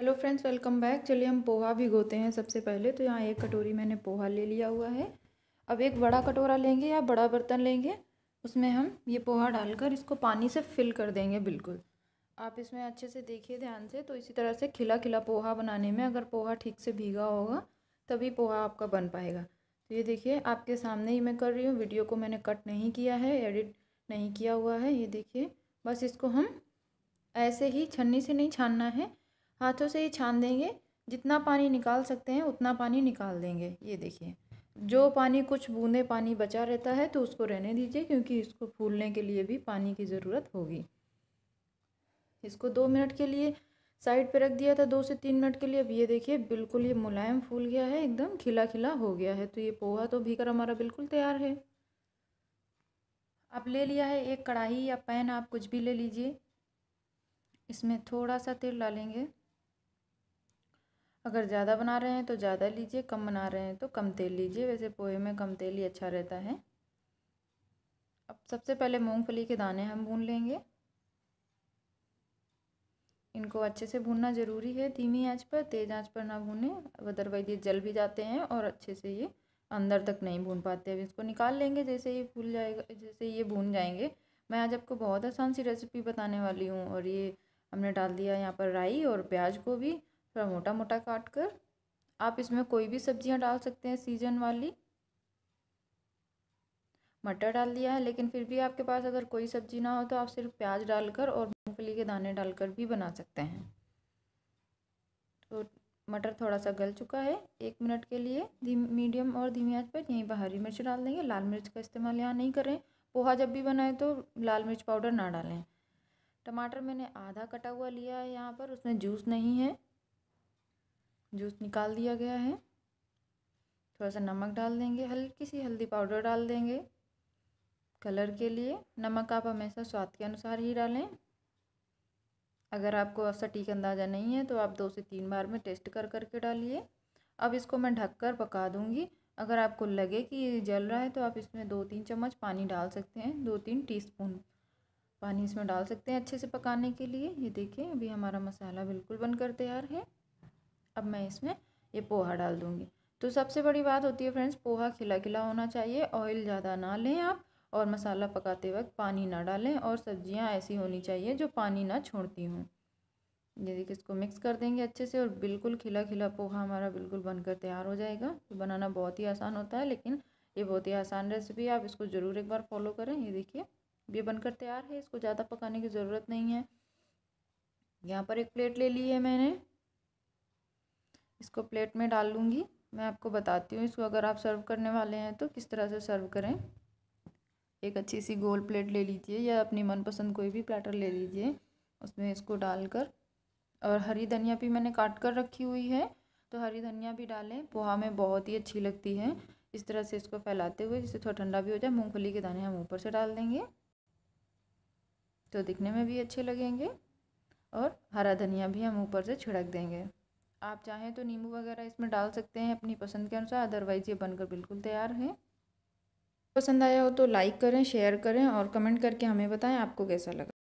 hello friends welcome back चलिए हम पोहा भिगोते हैं सबसे पहले तो यहाँ एक कटोरी मैंने पोहा ले लिया हुआ है अब एक बड़ा कटोरा लेंगे या बड़ा बर्तन लेंगे उसमें हम ये पोहा डालकर इसको पानी से फिल कर देंगे बिल्कुल आप इसमें अच्छे से देखिए ध्यान से तो इसी तरह से खिला खिला पोहा बनाने में अगर पोहा ठीक से भीगा होगा तभी पोहा आपका बन पाएगा तो ये देखिए आपके सामने ही मैं कर रही हूँ वीडियो को मैंने कट नहीं किया है एडिट नहीं किया हुआ है ये देखिए बस इसको हम ऐसे ही छन्नी से नहीं छानना है हाथों से ही छान देंगे जितना पानी निकाल सकते हैं उतना पानी निकाल देंगे ये देखिए जो पानी कुछ बूंदे पानी बचा रहता है तो उसको रहने दीजिए क्योंकि इसको फूलने के लिए भी पानी की ज़रूरत होगी इसको दो मिनट के लिए साइड पे रख दिया था दो से तीन मिनट के लिए अब ये देखिए बिल्कुल ये मुलायम फूल गया है एकदम खिला खिला हो गया है तो ये पोहा तो भीकर हमारा बिल्कुल तैयार है आप ले लिया है एक कढ़ाई या पैन आप कुछ भी ले लीजिए इसमें थोड़ा सा तेल डालेंगे अगर ज़्यादा बना रहे हैं तो ज़्यादा लीजिए कम बना रहे हैं तो कम तेल लीजिए वैसे पोहे में कम तेल ही अच्छा रहता है अब सबसे पहले मूंगफली के दाने हम भून लेंगे इनको अच्छे से भूनना ज़रूरी है धीमी आंच पर तेज़ आंच पर ना भूने अदरवाइज ये जल भी जाते हैं और अच्छे से ये अंदर तक नहीं भून पाते अब इसको निकाल लेंगे जैसे ये फूल जाएगा जैसे ये भून जाएंगे मैं आज आपको बहुत आसान सी रेसिपी बताने वाली हूँ और ये हमने डाल दिया यहाँ पर राई और प्याज को भी थोड़ा मोटा मोटा काट कर आप इसमें कोई भी सब्जियां डाल सकते हैं सीजन वाली मटर डाल दिया है लेकिन फिर भी आपके पास अगर कोई सब्जी ना हो तो आप सिर्फ प्याज डालकर और मूंगफली के दाने डालकर भी बना सकते हैं तो मटर थोड़ा सा गल चुका है एक मिनट के लिए धीम मीडियम और धीमी आंच पर यहीं पर हरी मिर्च डाल देंगे लाल मिर्च का इस्तेमाल यहाँ नहीं करें पोहा जब भी बनाएं तो लाल मिर्च पाउडर ना डालें टमाटर मैंने आधा कटा हुआ लिया है यहाँ पर उसमें जूस नहीं है जूस निकाल दिया गया है थोड़ा सा नमक डाल देंगे हल्की सी हल्दी पाउडर डाल देंगे कलर के लिए नमक आप हमेशा स्वाद के अनुसार ही डालें अगर आपको सटीक अंदाज़ा नहीं है तो आप दो से तीन बार में टेस्ट कर कर के डालिए अब इसको मैं ढककर पका दूँगी अगर आपको लगे कि ये जल रहा है तो आप इसमें दो तीन चम्मच पानी डाल सकते हैं दो तीन टीस्पून पानी इसमें डाल सकते हैं अच्छे से पकाने के लिए ये देखिए अभी हमारा मसाला बिल्कुल बनकर तैयार है अब मैं इसमें ये पोहा डाल दूँगी तो सबसे बड़ी बात होती है फ्रेंड्स पोहा खिला खिला होना चाहिए ऑयल ज़्यादा ना लें आप और मसाला पकाते वक्त पानी ना डालें और सब्जियां ऐसी होनी चाहिए जो पानी ना छोड़ती हों ये देखिए इसको मिक्स कर देंगे अच्छे से और बिल्कुल खिला खिला पोहा हमारा बिल्कुल बनकर तैयार हो जाएगा तो बनाना बहुत ही आसान होता है लेकिन ये बहुत ही आसान रेसिपी है आप इसको ज़रूर एक बार फॉलो करें ये देखिए ये बनकर तैयार है इसको ज़्यादा पकाने की ज़रूरत नहीं है यहाँ पर एक प्लेट ले ली है मैंने इसको प्लेट में डाल लूँगी मैं आपको बताती हूँ इसको अगर आप सर्व करने वाले हैं तो किस तरह से सर्व करें एक अच्छी सी गोल प्लेट ले लीजिए या अपनी मनपसंद कोई भी प्लेटर ले लीजिए उसमें इसको डालकर और हरी धनिया भी मैंने काट कर रखी हुई है तो हरी धनिया भी डालें पोहा में बहुत ही अच्छी लगती है इस तरह से इसको फैलाते हुए जिससे थोड़ा ठंडा भी हो जाए मूँगफली के दाने हम ऊपर से डाल देंगे तो दिखने में भी अच्छे लगेंगे और हरा धनिया भी हम ऊपर से छिड़क देंगे आप चाहें तो नींबू वगैरह इसमें डाल सकते हैं अपनी पसंद के अनुसार अदरवाइज़ ये बनकर बिल्कुल तैयार है पसंद आया हो तो लाइक करें शेयर करें और कमेंट करके हमें बताएं आपको कैसा लगा